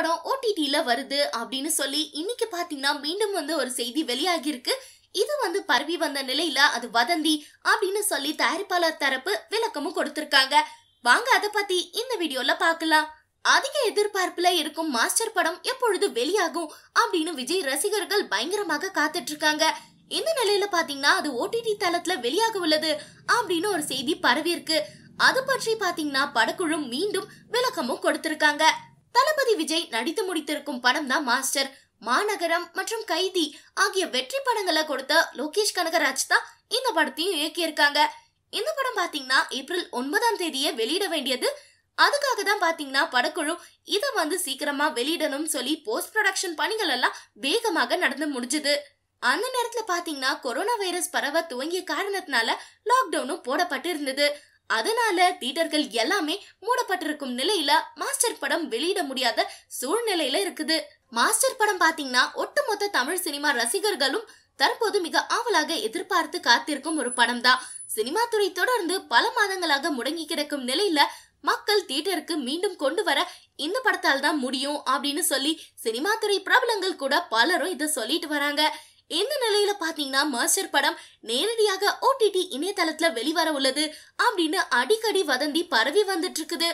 படம் ஓடிடியில வருது அப்படின்னு சொல்லி இன்னைக்கு பாத்தீங்கன்னா மீண்டும் வந்து ஒரு செய்தி வெளியாகியிருக்கு இது வந்து பரவி வந்த நிலையில அது வதந்தி அப்படின்னு சொல்லி தயாரிப்பாளர் தரப்பு விளக்கமும் கொடுத்திருக்காங்க வாங்க அதை பத்தி இந்த வீடியோல பாக்கலாம் அதிக எதிர்பார்ப்புல இருக்கும் மாஸ்டர் படம் எப்பொழுது வெளியாகும் அப்படின்னு விஜய் ரசிகர்கள் பயங்கரமாக காத்துட்டு இருக்காங்க இந்த நிலையில பாத்தீங்கன்னா அது ஓடிடி தளத்துல வெளியாக உள்ளது அப்படின்னு ஒரு செய்தி பரவி இருக்கு அது பற்றி பாத்தீங்கன்னா படக்குழு மீண்டும் விளக்கமும் கொடுத்திருக்காங்க தளபதி விஜய் நடித்து முடித்திருக்கும் படம் தான் மாஸ்டர் மாநகரம் மற்றும் கைதி ஆகிய வெற்றி படங்களை கொடுத்த லோகேஷ் கனகராஜ் தான் இந்த படத்தையும் இயக்கியிருக்காங்க இந்த படம் பாத்தீங்கன்னா ஏப்ரல் ஒன்பதாம் தேதியே வெளியிட வேண்டியது அதுக்காக தான் பாத்தீங்கன்னா படக்குழு இதை வந்து சீக்கிரமா வெளியிடணும் சொல்லி போஸ்ட் ப்ரொடக்ஷன் பணிகள் எல்லாம் வேகமாக நடந்து முடிஞ்சது அந்த நேரத்துல பாத்தீங்கன்னா கொரோனா வைரஸ் பரவ துவங்கிய காரணத்தினால லாக்டவுனும் போடப்பட்டு இருந்தது அதனால தியேட்டர்கள் எல்லாமே மூடப்பட்டிருக்கும் நிலையில மாஸ்டர் படம் வெளியிட முடியாத சூழ்நிலையில இருக்குது மாஸ்டர் படம் பாத்தீங்கன்னா ஒட்டுமொத்த தமிழ் சினிமா ரசிகர்களும் தற்போது மிக ஆவலாக எதிர்பார்த்து காத்திருக்கும் ஒரு படம் தான் சினிமா துறை தொடர்ந்து பல மாதங்களாக முடங்கி கிடக்கும் நிலையில மக்கள் தியேட்டருக்கு மீண்டும் கொண்டு வர இந்த படத்தால் தான் முடியும் அப்படின்னு சொல்லி சினிமா துறை பிரபலங்கள் கூட பலரும் இதை சொல்லிட்டு வராங்க இந்த நிலையில பாத்தீங்கன்னா மாஸ்டர் படம் நேரடியாக ஓடிடி இணையதளத்துல வெளிவர உள்ளது அப்படின்னு அடிக்கடி வதந்தி பரவி வந்துட்டு இருக்குது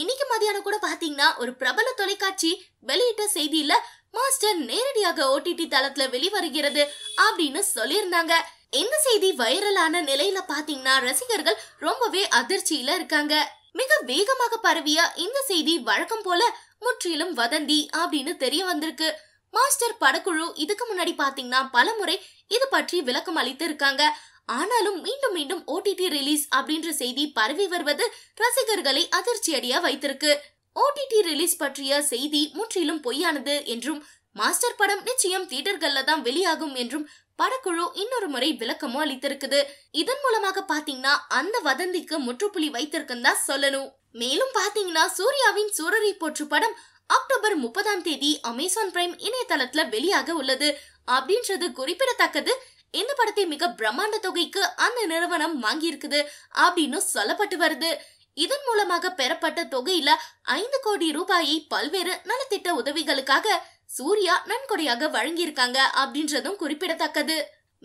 இன்னைக்கு மதியானம் கூட பாத்தீங்கன்னா ஒரு பிரபல தொலைக்காட்சி வெளியிட்ட செய்தியில மாஸ்டர் நேரடியாக ஓடிடி தளத்துல வெளிவருகிறது அப்படின்னு சொல்லியிருந்தாங்க இந்த செய்தி வைரலான நிலையில பாத்தீங்கன்னா ரசிகர்கள் ரொம்பவே அதிர்ச்சியில இருக்காங்க மிக வேகமாக பரவிய இந்த செய்தி வழக்கம் போல முற்றிலும் வதந்தி அப்படின்னு தெரிய வந்திருக்கு மாஸ்டர் படக்குழு இதுக்கு முன்னாடி பாத்தீங்கன்னா பலமுறை இது பற்றி விளக்கம் அளித்து இருக்காங்க ஆனாலும் மீண்டும் மீண்டும் ஓடிடி ரிலீஸ் அப்படின்ற செய்தி பரவி வருவது ரசிகர்களை அதிர்ச்சியடைய வைத்திருக்கு ஓடிடி ரிலீஸ் பற்றிய செய்தி முற்றிலும் பொய்யானது என்றும் மாஸ்டர் படம் நிச்சயம் தியேட்டர்கள்ல தான் வெளியாகும் என்றும் படக்குழு இன்னொரு முறை விளக்கமும் அளித்திருக்குது இதன் மூலமாக பாத்தீங்கன்னா அந்த வதந்திக்கு முற்றுப்புள்ளி வைத்திருக்குன்னு தான் சொல்லணும் மேலும் பாத்தீங்கன்னா சூர்யாவின் சூரரை போற்று படம் அக்டோபர் முப்பதாம் தேதி அமேசான் பிரைம் இணையதளத்துல வெளியாக உள்ளது அப்படின்றது குறிப்பிடத்தக்கது இந்த படத்தை மிக பிரம்மாண்ட தொகைக்கு அந்த நிறுவனம் வாங்கியிருக்குது அப்படின்னு சொல்லப்பட்டு வருது இதன் மூலமாக பெறப்பட்ட தொகையில ஐந்து கோடி ரூபாயை பல்வேறு நலத்திட்ட உதவிகளுக்காக சூர்யா நன்கொடையாக வழங்கியிருக்காங்க அப்படின்றதும் குறிப்பிடத்தக்கது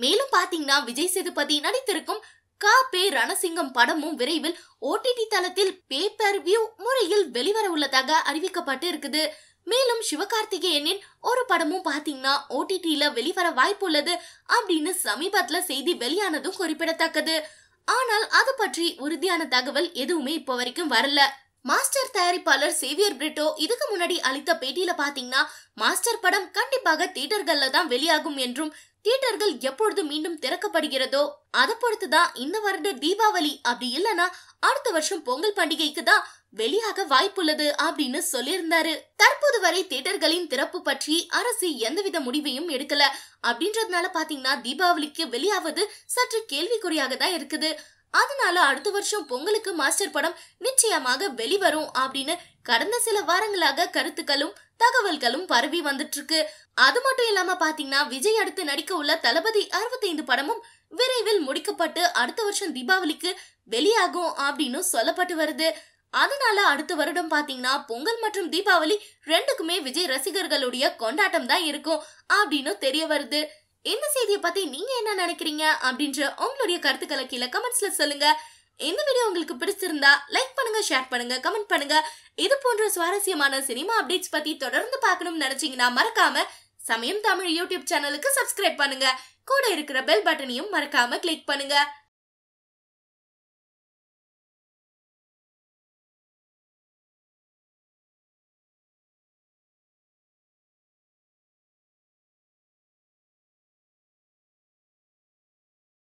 மேலும் பாத்தீங்கன்னா விஜய் சேதுபதி நடித்திருக்கும் கா பே ரணசிங்கம் படமும் விரைவில் ஓடிடி தளத்தில் பேப்பர் வியூ முறையில் வெளிவர உள்ளதாக அறிவிக்கப்பட்டு இருக்குது மேலும் சிவகார்த்திகேயனின் ஒரு படமும் பாத்தீங்கன்னா ஓடிடியில வெளிவர வாய்ப்பு உள்ளது அப்படின்னு சமீபத்துல செய்தி வெளியானதும் குறிப்பிடத்தக்கது ஆனால் அது பற்றி உறுதியான தகவல் எதுவுமே இப்போ வரைக்கும் வரல மாஸ்டர் தயாரிப்பாளர் சேவியர் பிரிட்டோ இதுக்கு முன்னாடி அளித்த பேட்டியில பாத்தீங்கன்னா மாஸ்டர் படம் கண்டிப்பாக தியேட்டர்கள்ல தான் வெளியாகும் என்றும் தியேட்டர்கள் எப்பொழுது மீண்டும் திறக்கப்படுகிறதோ அதை பொறுத்துதான் இந்த வருட தீபாவளி அப்படி இல்லைன்னா அடுத்த வருஷம் பொங்கல் பண்டிகைக்கு தான் வெளியாக வாய்ப்புள்ளது அப்படின்னு சொல்லியிருந்தாரு தற்போது வரை தியேட்டர்களின் திறப்பு பற்றி அரசு எந்தவித முடிவையும் எடுக்கல அப்படின்றதுனால பாத்தீங்கன்னா தீபாவளிக்கு வெளியாவது சற்று கேள்விக்குறியாக தான் இருக்குது அதனால அடுத்த வருஷம் பொங்கலுக்கு மாஸ்டர் படம் நிச்சயமாக வெளிவரும் அப்படின்னு கடந்த சில வாரங்களாக கருத்துக்களும் தகவல்களும் பரவி வந்துட்டு இருக்கு அது மட்டும் இல்லாம பாத்தீங்கன்னா விஜய் அடுத்து நடிக்க உள்ள தளபதி அறுபத்தைந்து படமும் விரைவில் முடிக்கப்பட்டு அடுத்த வருஷம் தீபாவளிக்கு வெளியாகும் அப்படின்னு சொல்லப்பட்டு வருது அதனால அடுத்த வருடம் பாத்தீங்கன்னா பொங்கல் மற்றும் தீபாவளி ரெண்டுக்குமே விஜய் ரசிகர்களுடைய கொண்டாட்டம் தான் இருக்கும் அப்படின்னு தெரிய வருது இந்த செய்தியை பத்தி நீங்க என்ன நினைக்கிறீங்க அப்படின்ற உங்களுடைய கருத்துக்களை கீழே கமெண்ட்ஸ்ல சொல்லுங்க இந்த வீடியோ உங்களுக்கு பிடிச்சிருந்தா லைக் பண்ணுங்க ஷேர் பண்ணுங்க கமெண்ட் பண்ணுங்க இது போன்ற சுவாரஸ்யமான சினிமா அப்டேட்ஸ் பத்தி தொடர்ந்து பார்க்கணும்னு நினைச்சீங்கன்னா மறக்காம சமயம் தமிழ் யூடியூப் சேனலுக்கு சப்ஸ்கிரைப் பண்ணுங்க கூட இருக்கிற பெல் பட்டனையும் மறக்காம கிளிக் பண்ணுங்க